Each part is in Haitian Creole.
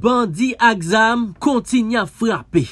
BANDI AXAM KONTINYE AN FRAPE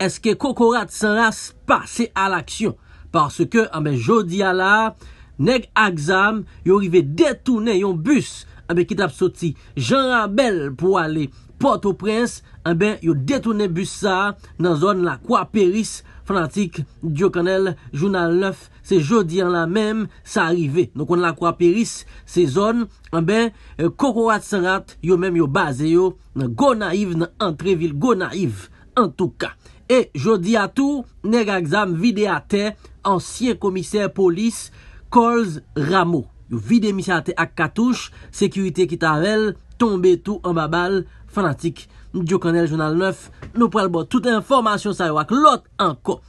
ESKE KOKORAT SAN RAS PASE AN LAKSYON PARSE KE AN ah BEN JODIYA LA NEK AXAM YO RIVE DETOUNE YON BUS AN ah BEN KITAP SOTI JANRABEL POU ALE POTO PRENS AN ah BEN YO DETOUNE BUS SA NAN ZON LA KWA PERIS Fanatik, diyo kanel, jounan lef, se jodi an la menm, sa arrive. Non kon la kwa peris, se zon, an be, eh, kokowat sanat, yo menm yo baze yo, nan go naiv nan antre vil, go naiv, an touka. E jodi atou, neg aksam vide ate, ansyen komiser polis, kolz ramo. Vide misate ak katouche, sekwite ki tarel, tombe tou an babal, fanatik. Djo kanel, jounal 9, nou pral bo, tout informasyon sa yo ak lot anko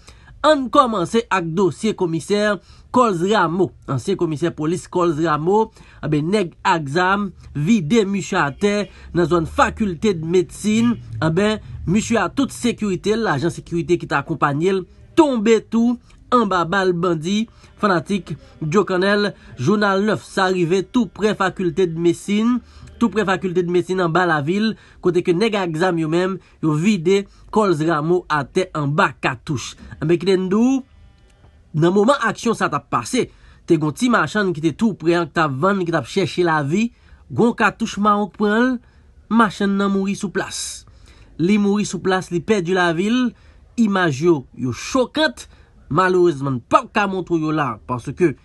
An komanse ak dosye komiser, kolz ramo, an siye komiser polis, kolz ramo A be, neg aksam, vide my chate, nan zon fakulte de medsine A be, my chate a tout sekurite, l'ajan sekurite ki ta akompanyel Tombe tou, an babal bandi, fanatik, djo kanel, jounal 9, sa rive tout pre fakulte de medsine tou pre fakulte de mesine an ba la vil, kote ke nega egzam yo mem, yo vide kol ziramo ate an ba katouche. Ame ki den dou, nan mouman aksyon sa tap pase, te goun ti machan ki te tou pre, an ki tap ven, an ki tap cheshe la vi, goun katouche ma ouk pre, machan nan mouri sou plas. Li mouri sou plas, li ped yo la vil, imaj yo, yo chokat, malourezman, pap ka montrou yo la, parce ke,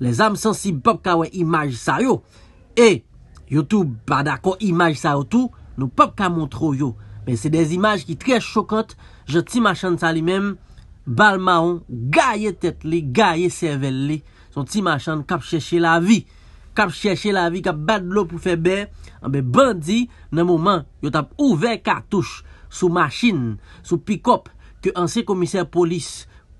les am sensib pap ka we imaj sa yo, e, Yo tou bada kon imaj sa wotou, nou pap ka montrou yo. Men se dez imaj ki tre chokant, jo ti machan sa li men, bal maon, gaye tet li, gaye sevel li, son ti machan kap cheshe la vi, kap cheshe la vi, kap bad lo pou febe, ah anbe bandi, nan mouman, yo tap ouve kartouche sou machin, sou pikop, ke ansi komiser polis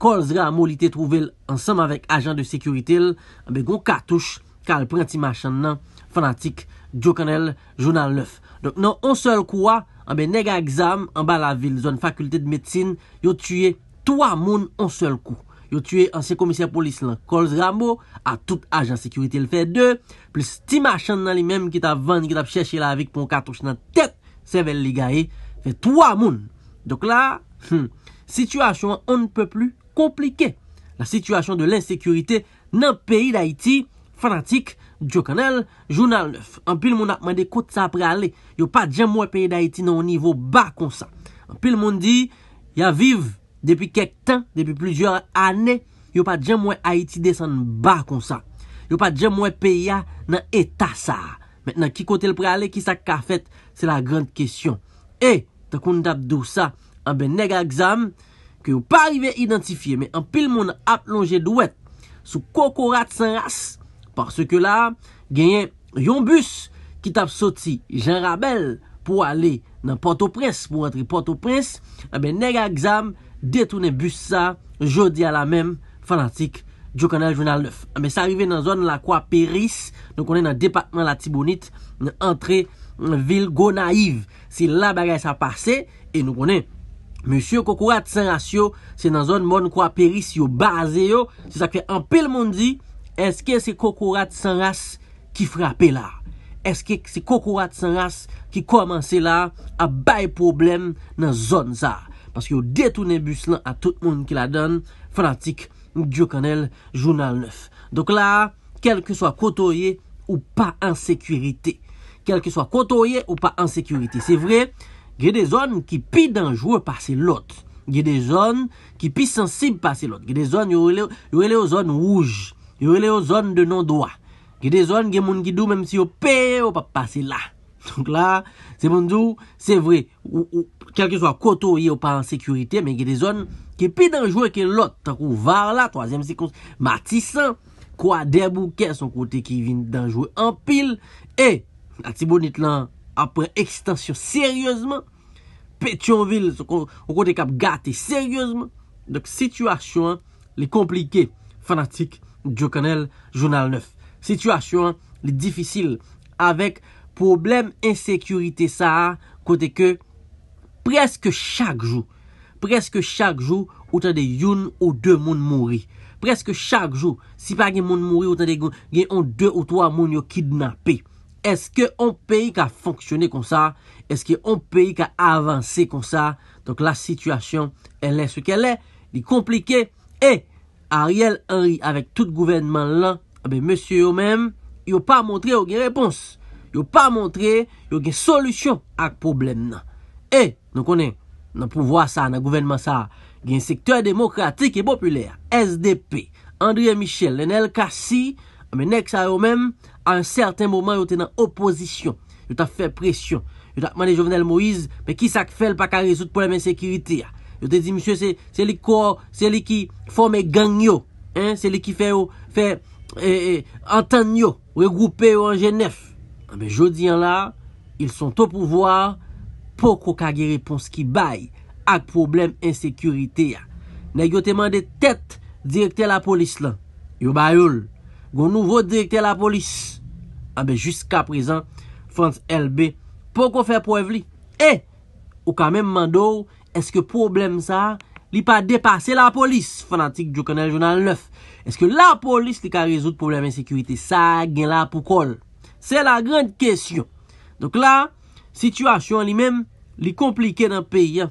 kol zre a molite trouvel ansam avek ajan de sekuritel, anbe ah kon kartouche, kal pren ti machan nan, FANATIQUE JOKANEL JOURNAL 9 DONK NON ON SEL KOU WA ANBE eh NEGA EXAM ANBA LA VIL ZON FAKULTE DE MEDSIN YO TUYE TOA MOUN ON SEL KOU YO TUYE ANSEY KOMISYER POLIS LAN KOLZ RAMBO A TOUTE AJAN SIKYOURITE ELLE FEY DEU PLUS TI MACHAN NAN LI MEM KITA VAN NI KITA PCHESHE LA VIK PON KATOUCH NAN TET SEVEL LI GAE FEY TOA MOUN DONK hmm, LA SITUASYON ON PE PLU KOMPLIKE LA SITUASYON DE L'INSIKYOURITE NAN PEY DA HITI FANATIQUE Djo kanel, jounal 9 An pil moun ap mande kote sa pre ale Yo pa djem mwen peye da iti nan nivou ba kon sa An pil moun di Ya viv depi kek tan Depi plizior ane Yo pa djem mwen a iti desen ba kon sa Yo pa djem mwen peye nan eta sa Mwen nan ki kote le pre ale Ki sa ka fet, se la grand kesyon E, ta koun tap dou sa An ben nega egzam Ke yo pa rive identifiye An pil moun ap longe dwet Sou koko rat san ras Parse ke la, genyen yon bus ki tap soti Jean Rabel pou ale nan Port-au-Prince, pou rentre Port-au-Prince, abe eh neg a exam detounen bus sa jodi a la mem fanatik Djokanel Jounal 9. Ame eh sa arrive nan zon la Kwa Peris, nou konen nan Depatman Latibonit, nan entre vil Gonaiv. Se la bagay sa pase, e nou konen Monsiou Kokourat Sanasyo, se nan zon mon Kwa Peris yo baraze yo, se sa kwe anpe l moun di, Eske se kokourat san ras ki frapè la? Eske se kokourat san ras ki komanse la a bay problem nan zon sa? Paske yo detounen bus lan a tout moun ki la dan, fanatik, mdjou kanel, jounal 9. Dok la, kelke so a kotoye ou pa an sekurite. Kelke so a kotoye ou pa an sekurite. Se vre, ge de zon ki pi dangjwe pa se lot. Ge de zon ki pi sensib pa se lot. Ge de zon yo ele o zon wouj. Yo rele yo zon de non doa. Ge de zon, ge moun ki dou mèm si yo pe ou pa pa se la. Donk la, se moun dou, se vre. Kelke so a koto, yo pa an sekurite. Men ge de zon, ke pi danjou e ke lot. Tak ou var la, toazem se kons matisan. Kwa debou kes, an kote ki vin danjou empil. E, ati bonit lan, apre ekstansyon seryosman. Petionvil, an kote kap gate seryosman. Donk situasyon, li komplike, fanatik. Diokanel, Jounal 9. Situasyon li difisil avek problem insekurite sa, kote ke preske chak jou. Preske chak jou ou tade youn ou de moun mouri. Preske chak jou. Si pa gen moun mouri, ou tade gen on de ou toa moun yo kidnapé. Eske on peyi ka fonksyone kon sa? Eske on peyi ka avanse kon sa? Donk la situasyon elè se kelle, li komplike e... Ariel Henry, avèk tout gouvenman lan, mè mè sè yo mèm, yo pa montre yo gen repons. Yo pa montre yo gen solusyon ak problem nan. E, nou konen, nou pou vwa sa, nan gouvenman sa, gen sektèr demokratik e popüler. SDP, André Michel, lè nel kasi, mè nek sa yo mèm, an certain mouman yo te nan oposisyon. Yo ta fè presyon. Yo ta akmane Jovenel Moïse, mè ki sak fèl pa ka resout poulem ensekiriti ya. Yo te di, msye, se li ki fome gang yo. Se li ki fè an tan yo, regoupe yo an jenef. An ah, be, jodi an la, il son to pou voir poko kage repons ki bay ak problem insekurite ya. Ne, yo te mande tèt direkte la polis lan. Yo bayol, gon nouvo direkte la polis. An ah, be, jiska prezan, France LB, poko fè poev li. E, eh, yo kame mando ou, Eske problem sa li pa depase la polis? Fanatik djou kanel jounan lef. Eske la polis li ka rezout problem insekurite? Sa gen la pou kol? Se la grand kesyon. Donk la, situasyon li mem li komplike nan peyi.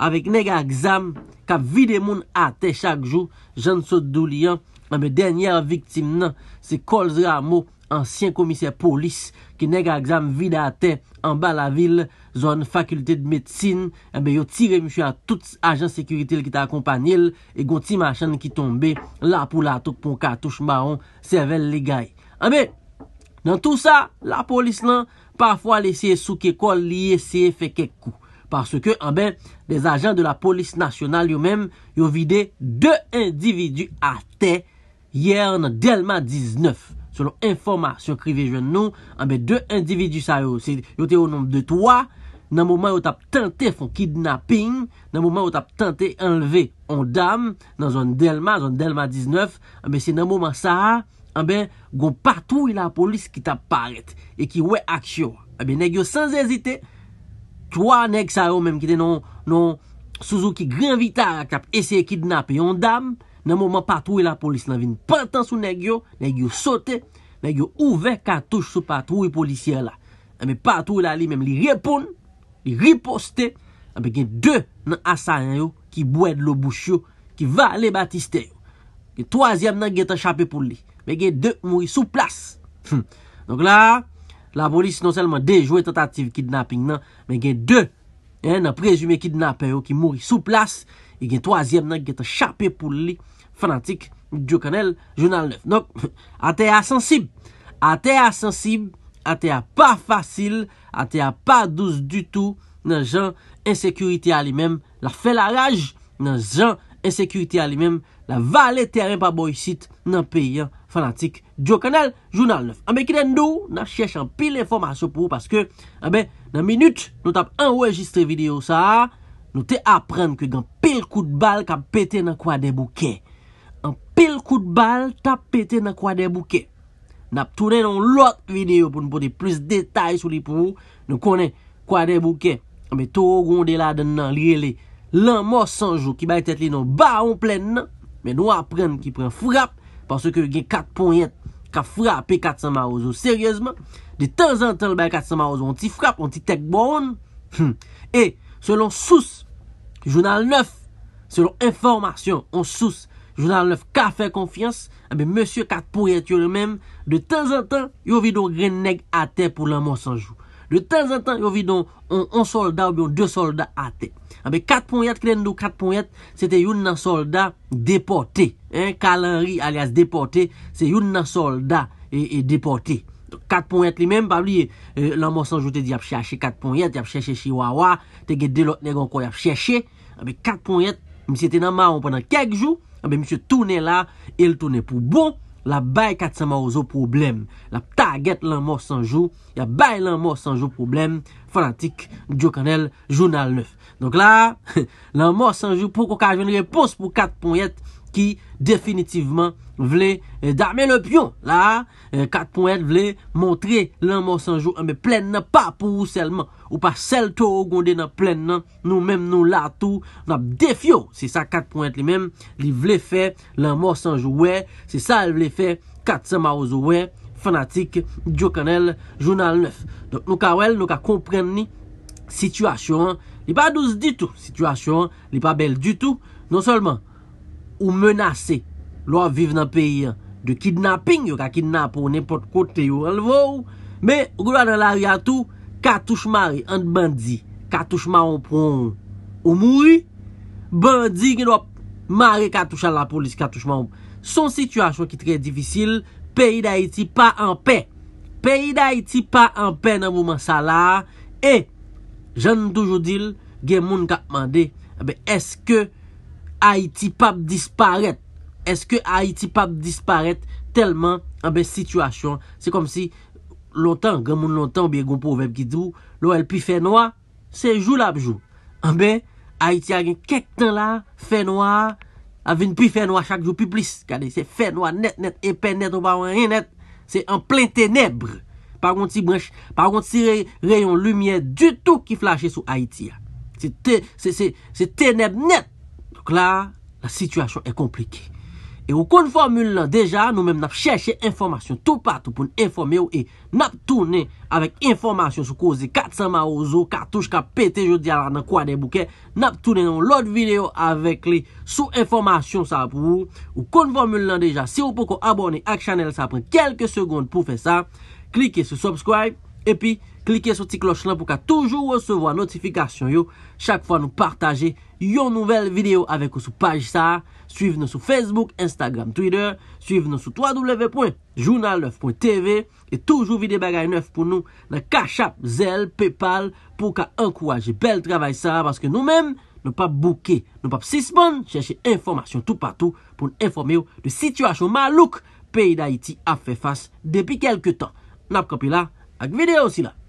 Avik neg a gzam, kap vide moun ate chak jou. Jan so dou li an, ah, mwen denyèr viktim nan. Se kol zra mou. ansyen komiser polis ki neg aksam vide a te an ba la vil, zon fakulte de medsine, an eh be yo tirem chwe a tout ajan sekuritil ki ta akompanyel e gon ti machan ki tombe la pou eh la tok pon katouche maron sevel le gay. An be, nan tout sa, la polis nan, pafwa lesye souke kol liye seye feke kou. Parce ke, an eh be, les ajan de la polis nasyonal yo mem, yo vide de individu a te, yer nan delma dizneuf. Se lon informasyon krive jwen nou, anbe de individu sa yo, se yo te yo nom de 3, nan mouman yo tap tante fon kidnapping, nan mouman yo tap tante enleve on dam, nan zon Delma, zon Delma 19, anbe se nan mouman sa yo, anbe gon patou ila polis ki tap paret, e ki we aksyo, anbe neg yo san zezite, 3 neg sa yo menm ki te non souzou ki granvita ak tap eseye kidnapping on dam, Nè mouman patroui e la polis nan vin pantan sou negyo, negyo sote, negyo ouve katouche sou patroui e polisye la. Eme patroui la li mèm li repoun, li riposte, eme gen dè nan asayan yo ki bwèd lo bouch yo, ki va le batiste yo. Gen toazyèm nan gen tanchapè pou li, men gen dè moui sou plas. Hm. Donk la, la polis nan selman dejwe tentative kidnapping nan, men gen dè. E nan prezume ki dna peyo ki mouri sou plas, e gen toazyeb nan gen te chaper pou li fanatik diokanel jounal 9. Non, a te a sensib, a te a sensib, a te a pa fasil, a te a pa douz du tou nan jan ensekuriti alimem, la fe la raj nan jan ensekuriti alimem, la vale teren pa boyisit nan peyi an. Fanatik Joe Kanel, Jounal 9. Ambe ki den nou, nan chèche an pil informasyon pou, paske, ambe, nan minute nou tap enregistre video sa, nou te apren kwe gen pil kout bal kap pete nan kwa debouke. An pil kout bal tap pete nan kwa debouke. Nap tounen an lout video pou nou pote plus detay sou li pou, nou konen kwa debouke. Ambe tou ronde la den nan liye li, lan mò sanjou ki bay tet li nan ba on plen nan, men nou apren ki pren frap, Pansou ke gen 4 pon yet ka frap ap 400 maouzo. Seryezman, de tenzantan l bay 400 maouzo, on ti frap, on ti tek bon. E, selon sous, journal 9, selon informasyon, on sous, journal 9 ka fè konfians, monsie 4 pon yet yo lèmèm, de tenzantan, yo vide ou grenèg ate pou lèm monsanjou. De tan zan tan yo vi don 1 solda ou biyon 2 solda ate. A be 4.8, klen nou 4.8, se te yon nan solda depote. Kalan ri alias depote, se yon nan solda depote. 4.8 li menm pa li, lan monsan joute di ap chache 4.8, yap chache si wawa, te ge delot negon ko yap chache. A be 4.8, misi te nan maron panan kek jou, a ah, be misi toune la, el toune pou bon, La bay kat sa ma ouzo problem La taget lan mò sanjou Ya bay lan mò sanjou problem Fanatik, Djo Kanel, Jounal 9 Donk la, lan mò sanjou Poko ka jvene ye pos pou kat pon yet Ki definitivman vle eh, damen le pyon la. Eh, kat point vle montre lan monsanjou. Eh, Ambe plen nan pa pou selman. Ou pa sel to gonde nan plen nan. Nou menm nou latou. Nan defyon. Se sa kat point li menm. Li vle fe lan monsanjou we. Se sa li vle fe kat sa ma ouzo we. Fanatik. Djo kanel. Jounal 9. Donk nou ka wel. Nou ka kompren ni. Sityasyon. Li pa douz ditou. Sityasyon. Li pa bel ditou. Non solman. ou menase lo a vive nan peyi de kidnapping yo, ka kidnap ou nepot kote yo, al vou me, gou la nan la riyatu katouche mare ant bandi katouche ma ou proun ou moui bandi gen wap mare katouche la polis katouche ma ou son situasyon ki trey divisil peyi da iti pa an pe peyi da iti pa an pe nan mouman sa la, e jan nou toujou dil, gen moun katmande, eh abe eske Haïti pap disparète. Eske Haïti pap disparète telman, anbe, situasyon. Se kom si, lontan, gen moun lontan, biye gompo ouveb ki djou, lò el pi fè noa, se jou labjou. Anbe, Haïti agen kek tan la, fè noa, aven pi fè noa chak jou pi plis. Kade, se fè noa net net, epè net, oba wè rè net, se en plen tenebre. Par kont si brech, par kont si rayon lumiè du tout ki flache sou Haïti ya. Se teneb net, la, la sitwasyon e komplike. E ou kon formule lan, deja, nou menm nap chèche informasyon, tout patou pou n'informe ou, e nap tourne avèk informasyon sou kozi 400 maouzo, kartouj ka pète, je di ala nan kwa den bouke, nap tourne nou l'ot videyo avèk li, sou informasyon sa apou, ou kon formule lan deja, si ou pou kon abone ak chanel, sa apren kelke segonde pou fè sa, klike sou subscribe, epi Klike sou ti kloch lan pou ka toujou wesevo a notifikasyon yo Chak fwa nou partaje yon nouvel video Awek ou sou paj sa Suiv nou sou Facebook, Instagram, Twitter Suiv nou sou www.journal9.tv E toujou vide bagay 9 pou nou Na kachap zel, paypal Pou ka ankwaje bel travay sa Paske nou men nou pa bouke Nou pa psispon cheshe informasyon tout patou Poun informe yo de sitwasyon malouk Pei da iti ap fe fas depi kelke tan Nap kapila ak video si la